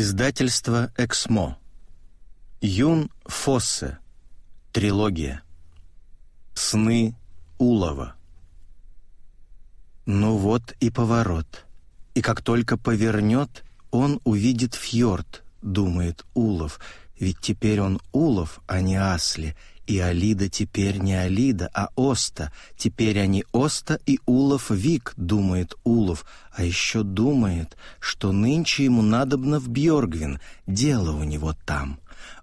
Издательство Эксмо. Юн Фоссе. Трилогия. Сны Улова. Ну вот и поворот. И как только повернет, он увидит фьорд, думает Улов, ведь теперь он Улов, а не Асли, и Алида теперь не Алида, а Оста. Теперь они Оста и Улов Вик, думает Улов, а еще думает, что нынче ему надобно в Бьоргвин, дело у него там.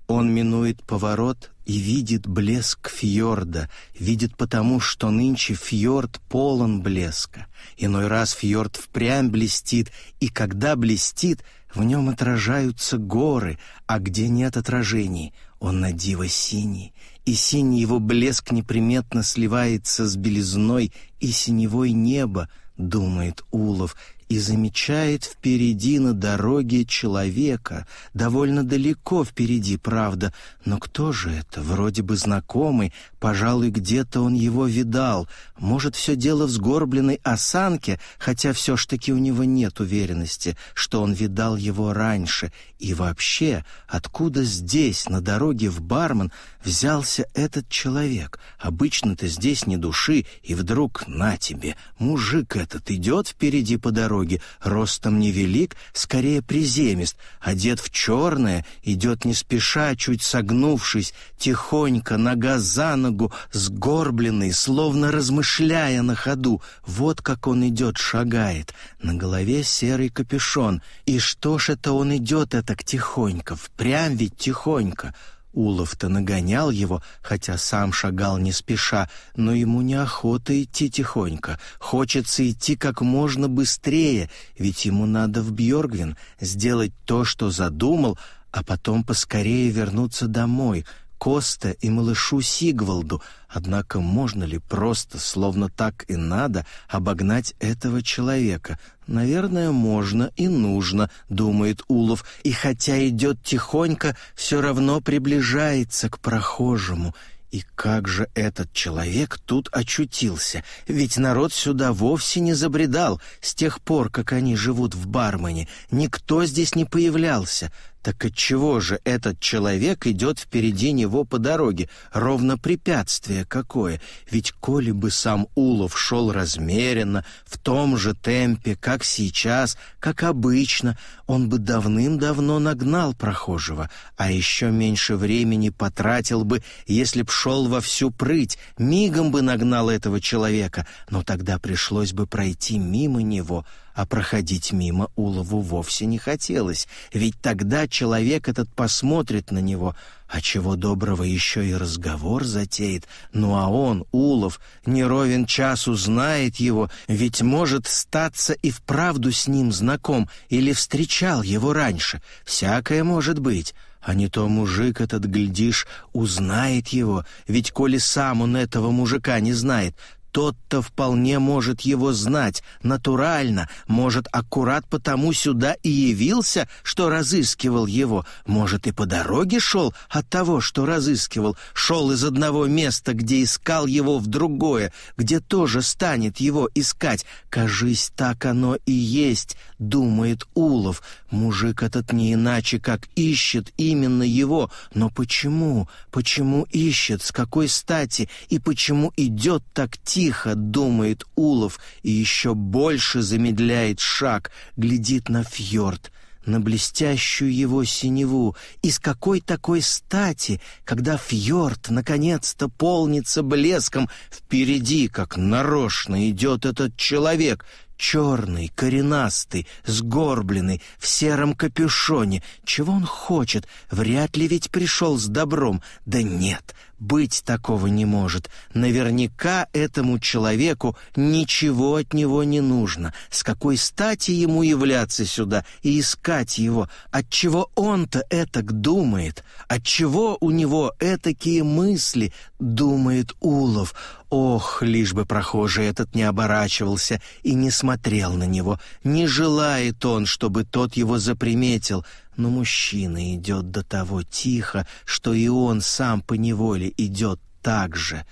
Он минует поворот и видит блеск фьорда, видит потому, что нынче фьорд полон блеска. Иной раз фьорд впрямь блестит, и когда блестит, в нем отражаются горы, а где нет отражений — он на диво синий, и синий его блеск неприметно сливается с белизной и синевой неба, думает Улов, и замечает впереди на дороге человека, довольно далеко впереди, правда, но кто же это, вроде бы знакомый, пожалуй, где-то он его видал, может, все дело в сгорбленной осанке, хотя все ж таки у него нет уверенности, что он видал его раньше, и вообще, откуда здесь, на дороге в бармен, взялся этот человек, обычно-то здесь не души, и вдруг, на тебе, мужик этот идет впереди по дороге, дороги, ростом невелик, скорее приземист, одет в черное, идет не спеша, чуть согнувшись, тихонько, нога за ногу, сгорбленный, словно размышляя на ходу. Вот как он идет, шагает. На голове серый капюшон. И что ж это он идет так тихонько, впрямь ведь тихонько. Улов-то нагонял его, хотя сам шагал не спеша, но ему неохота идти тихонько. Хочется идти как можно быстрее, ведь ему надо в Бьоргвин сделать то, что задумал, а потом поскорее вернуться домой — Коста и малышу Сигвалду, однако можно ли просто, словно так и надо, обогнать этого человека? Наверное, можно и нужно, думает Улов, и хотя идет тихонько, все равно приближается к прохожему. И как же этот человек тут очутился? Ведь народ сюда вовсе не забредал. С тех пор, как они живут в Бармане, никто здесь не появлялся. Так отчего же этот человек идет впереди него по дороге? Ровно препятствие какое! Ведь коли бы сам Улов шел размеренно, в том же темпе, как сейчас, как обычно, он бы давным-давно нагнал прохожего, а еще меньше времени потратил бы, если б шел во всю прыть, мигом бы нагнал этого человека, но тогда пришлось бы пройти мимо него — а проходить мимо Улову вовсе не хотелось, ведь тогда человек этот посмотрит на него, а чего доброго еще и разговор затеет. Ну а он, Улов, не ровен час узнает его, ведь может статься и вправду с ним знаком или встречал его раньше. Всякое может быть». А не то мужик этот, глядишь, узнает его, ведь коли сам он этого мужика не знает, тот-то вполне может его знать, натурально, может, аккурат потому сюда и явился, что разыскивал его, может, и по дороге шел от того, что разыскивал, шел из одного места, где искал его, в другое, где тоже станет его искать. Кажись, так оно и есть, думает Улов, Мужик этот не иначе, как ищет именно его. Но почему? Почему ищет? С какой стати? И почему идет так тихо, думает Улов, и еще больше замедляет шаг, глядит на фьорд, на блестящую его синеву. И с какой такой стати, когда фьорд наконец-то полнится блеском, впереди, как нарочно, идет этот человек — Черный, коренастый, сгорбленный, в сером капюшоне. Чего он хочет? Вряд ли ведь пришел с добром. Да нет, быть такого не может. Наверняка этому человеку ничего от него не нужно. С какой стати ему являться сюда и искать его? Отчего он-то этак думает? Отчего у него этакие мысли? Думает Улов. Ох, лишь бы прохожий этот не оборачивался и не смотрел на него. Не желает он, чтобы тот его заприметил, но мужчина идет до того тихо, что и он сам по неволе идет так же.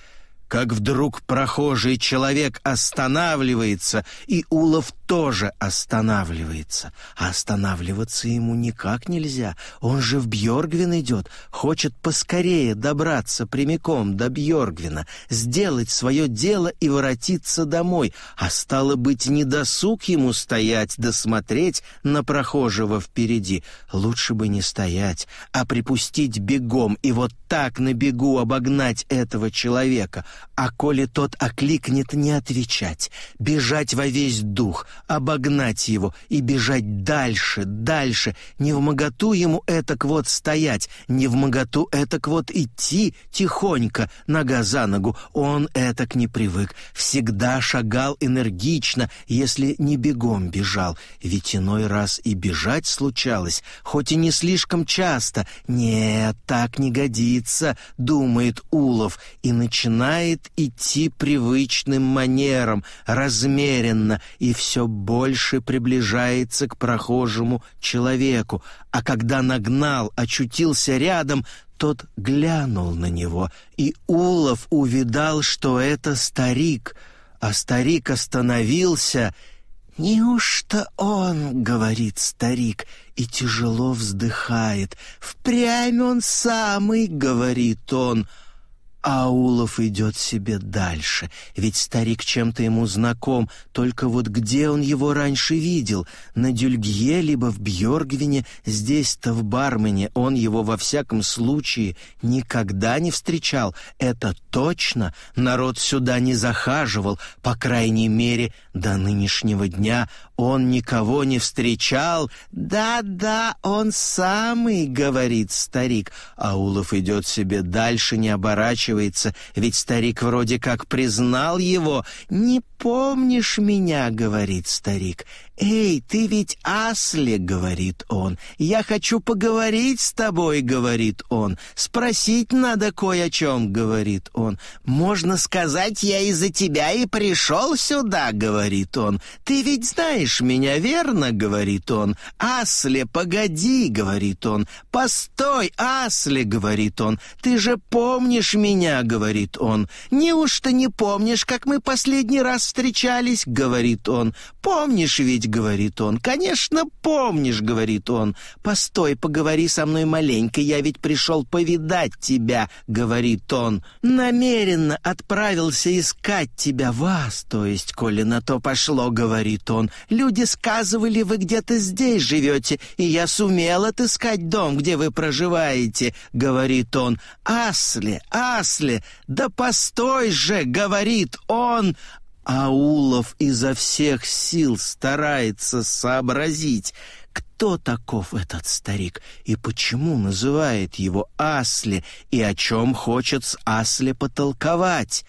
Как вдруг прохожий человек останавливается, и Улов тоже останавливается. А останавливаться ему никак нельзя. Он же в Бьоргвин идет, хочет поскорее добраться прямиком до Бьоргвина, сделать свое дело и воротиться домой. А стало быть, не досуг ему стоять досмотреть на прохожего впереди. Лучше бы не стоять, а припустить бегом и вот так на бегу обогнать этого человека. А коли тот окликнет, не отвечать, бежать во весь дух, обогнать его и бежать дальше, дальше, не в моготу ему этак вот стоять, не в моготу этак вот идти тихонько, нога за ногу, он этак не привык, всегда шагал энергично, если не бегом бежал, ведь иной раз и бежать случалось, хоть и не слишком часто, нет, так не годится, думает Улов, и начинает идти привычным манером, размеренно, и все все больше приближается к прохожему человеку, а когда нагнал, очутился рядом, тот глянул на него, и Улов увидал, что это старик, а старик остановился. «Неужто он, — говорит старик, — и тяжело вздыхает, — впрямь он самый, — говорит он, — Аулов идет себе дальше, ведь старик чем-то ему знаком, только вот где он его раньше видел? На Дюльгье, либо в Бьоргвине, здесь-то в Бармене он его во всяком случае никогда не встречал. Это точно, народ сюда не захаживал, по крайней мере, до нынешнего дня он никого не встречал. «Да-да, он самый», — говорит старик. Аулов идет себе дальше, не оборачивая заканчивается, ведь старик вроде как признал его. «Не помнишь меня», — говорит старик, «Эй, ты ведь Асли!» — говорит он. «Я хочу поговорить с тобой!» — говорит он. «Спросить надо кое о чем!» — говорит он. «Можно сказать, я из-за тебя и пришел сюда!» — говорит он. «Ты ведь знаешь меня, верно?» — говорит он. «Асли, погоди!» — говорит он. «Постой, Асли!» — говорит он. «Ты же помнишь меня!» — говорит он. «Неужто не помнишь, как мы последний раз встречались?» — говорит он. «Помнишь ведь?» помнить», — говорит он. «Конечно помнишь», — говорит он. «Постой, поговори со мной маленько, я ведь пришел повидать тебя», — говорит он. «Намеренно отправился искать тебя, вас, то есть, коли на то пошло», — говорит он. «Люди сказывали, вы где-то здесь живете, и я сумел отыскать дом, где вы проживаете», — говорит он. «Асли, Асли, да постой же», — говорит он, — Аулов изо всех сил старается сообразить, кто таков этот старик и почему называет его Асли и о чем хочет с Асли потолковать.